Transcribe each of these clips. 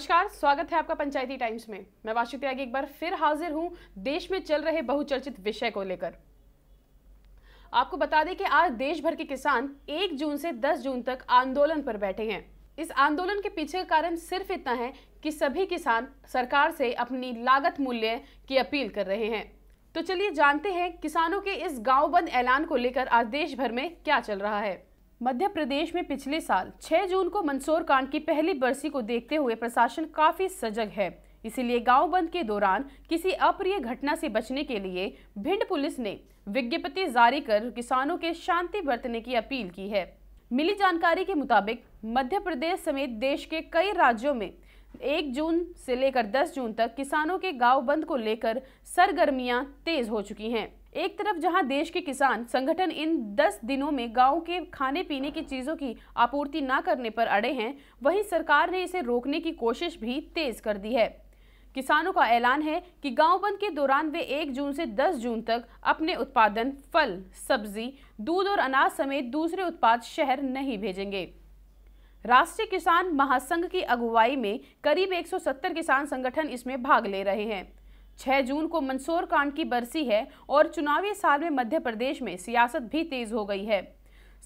नमस्कार स्वागत है आपका पंचायती टाइम्स में मैं वाशु त्यागी एक बार फिर हाजिर हूं देश में चल रहे बहुचर्चित विषय को लेकर आपको बता दें कि आज देश भर के किसान 1 जून से 10 जून तक आंदोलन पर बैठे हैं इस आंदोलन के पीछे का कारण सिर्फ इतना है कि सभी किसान सरकार से अपनी लागत मूल्य की अपील कर रहे हैं तो चलिए जानते हैं किसानों के इस गाँव बंद ऐलान को लेकर आज देश भर में क्या चल रहा है मध्य प्रदेश में पिछले साल 6 जून को मंदसौर कांड की पहली बरसी को देखते हुए प्रशासन काफी सजग है इसीलिए गांव बंद के दौरान किसी अप्रिय घटना से बचने के लिए भिंड पुलिस ने विज्ञप्ति जारी कर किसानों के शांति बरतने की अपील की है मिली जानकारी के मुताबिक मध्य प्रदेश समेत देश के कई राज्यों में एक जून से लेकर दस जून तक किसानों के गांव बंद को लेकर सरगर्मियां तेज हो चुकी हैं एक तरफ जहां देश के किसान संगठन इन दस दिनों में गांव के खाने पीने की चीज़ों की आपूर्ति न करने पर अड़े हैं वहीं सरकार ने इसे रोकने की कोशिश भी तेज कर दी है किसानों का ऐलान है कि गांव बंद के दौरान वे 1 जून से 10 जून तक अपने उत्पादन फल सब्जी दूध और अनाज समेत दूसरे उत्पाद शहर नहीं भेजेंगे राष्ट्रीय किसान महासंघ की अगुवाई में करीब 170 किसान संगठन इसमें भाग ले रहे हैं 6 जून को मंदसौर कांड की बरसी है और चुनावी साल में मध्य प्रदेश में सियासत भी तेज हो गई है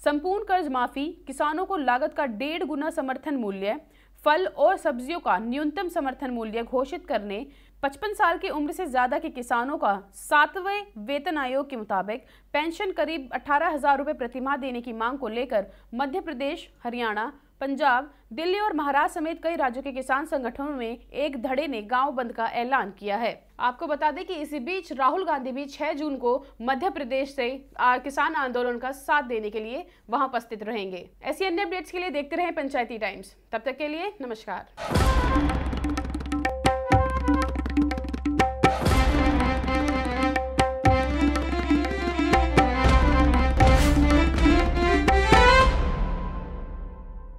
संपूर्ण कर्ज माफी किसानों को लागत का डेढ़ गुना समर्थन मूल्य फल और सब्जियों का न्यूनतम समर्थन मूल्य घोषित करने 55 साल की उम्र से ज़्यादा के किसानों का सातवें वेतन आयोग के मुताबिक पेंशन करीब अठारह हजार रुपये प्रतिमाह देने की मांग को लेकर मध्य प्रदेश हरियाणा पंजाब दिल्ली और महाराष्ट्र समेत कई राज्यों के किसान संगठनों में एक धड़े ने गांव बंद का ऐलान किया है आपको बता दें कि इसी बीच राहुल गांधी भी 6 जून को मध्य प्रदेश से किसान आंदोलन का साथ देने के लिए वहां उपस्थित रहेंगे ऐसी अन्य अपडेट्स के लिए देखते रहे पंचायती टाइम्स तब तक के लिए नमस्कार